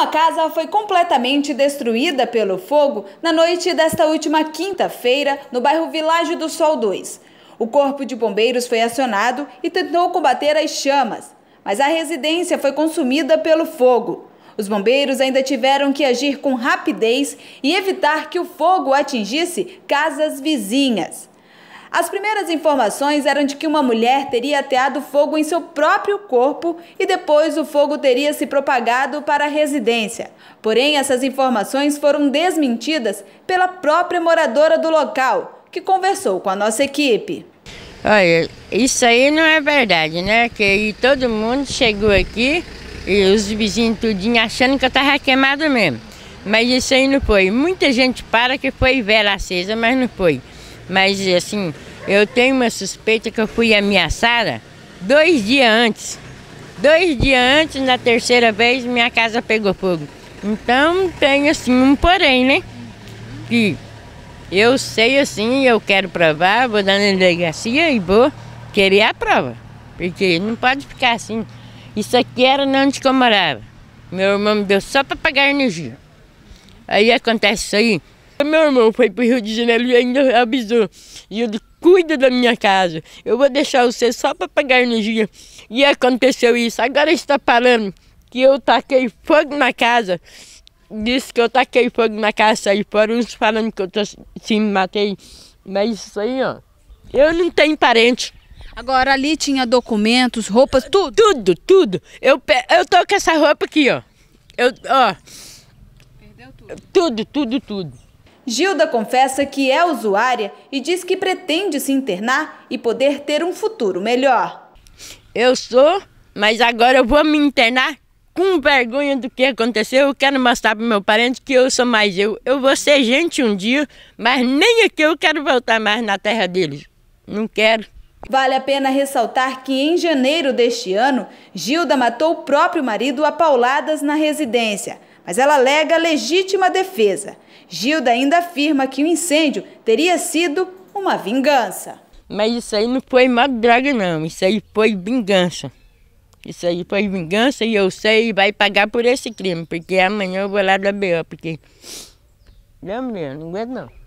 Uma casa foi completamente destruída pelo fogo na noite desta última quinta-feira no bairro Világio do Sol 2. O Corpo de Bombeiros foi acionado e tentou combater as chamas, mas a residência foi consumida pelo fogo. Os bombeiros ainda tiveram que agir com rapidez e evitar que o fogo atingisse casas vizinhas. As primeiras informações eram de que uma mulher teria ateado fogo em seu próprio corpo e depois o fogo teria se propagado para a residência. Porém, essas informações foram desmentidas pela própria moradora do local, que conversou com a nossa equipe. Olha, isso aí não é verdade, né? Que todo mundo chegou aqui e os vizinhos tudinho achando que eu estava queimado mesmo. Mas isso aí não foi. Muita gente para que foi vela acesa, mas não foi. Mas assim, eu tenho uma suspeita que eu fui ameaçada dois dias antes. Dois dias antes, na terceira vez, minha casa pegou fogo. Então tem assim um porém, né? Que eu sei assim, eu quero provar, vou dar na delegacia e vou querer a prova. Porque não pode ficar assim. Isso aqui era onde eu morava. Meu irmão me deu só para pagar energia. Aí acontece isso aí. Meu irmão foi pro Rio de Janeiro e ainda avisou. E eu cuida da minha casa. Eu vou deixar você só para pagar energia. E aconteceu isso. Agora está falando que eu taquei fogo na casa. Disse que eu taquei fogo na casa, saí fora uns falando que eu tô, se matei. Mas isso aí, ó, eu não tenho parente. Agora ali tinha documentos, roupas, tudo? Tudo, tudo. Eu, eu tô com essa roupa aqui, ó. Eu, ó. Perdeu tudo? Tudo, tudo, tudo. Gilda confessa que é usuária e diz que pretende se internar e poder ter um futuro melhor. Eu sou, mas agora eu vou me internar com vergonha do que aconteceu. Eu quero mostrar para meu parente que eu sou mais eu. Eu vou ser gente um dia, mas nem aqui eu quero voltar mais na terra deles. Não quero. Vale a pena ressaltar que em janeiro deste ano, Gilda matou o próprio marido a pauladas na residência mas ela alega legítima defesa. Gilda ainda afirma que o incêndio teria sido uma vingança. Mas isso aí não foi droga, não, isso aí foi vingança. Isso aí foi vingança e eu sei vai pagar por esse crime, porque amanhã eu vou lá da BO, porque... Não, não aguento não.